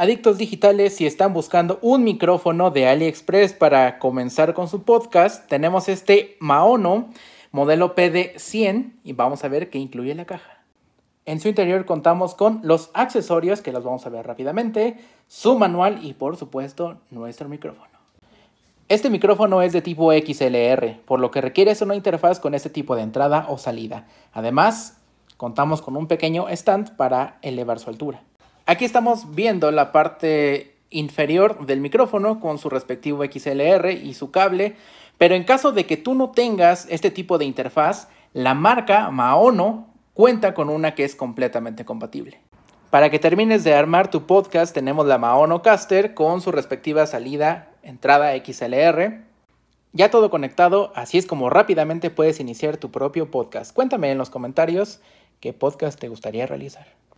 Adictos Digitales, si están buscando un micrófono de AliExpress para comenzar con su podcast, tenemos este Maono modelo PD100 y vamos a ver qué incluye la caja. En su interior contamos con los accesorios que los vamos a ver rápidamente, su manual y por supuesto nuestro micrófono. Este micrófono es de tipo XLR, por lo que requiere una interfaz con este tipo de entrada o salida. Además, contamos con un pequeño stand para elevar su altura. Aquí estamos viendo la parte inferior del micrófono con su respectivo XLR y su cable, pero en caso de que tú no tengas este tipo de interfaz, la marca Maono cuenta con una que es completamente compatible. Para que termines de armar tu podcast tenemos la Maono Caster con su respectiva salida, entrada XLR. Ya todo conectado, así es como rápidamente puedes iniciar tu propio podcast. Cuéntame en los comentarios qué podcast te gustaría realizar.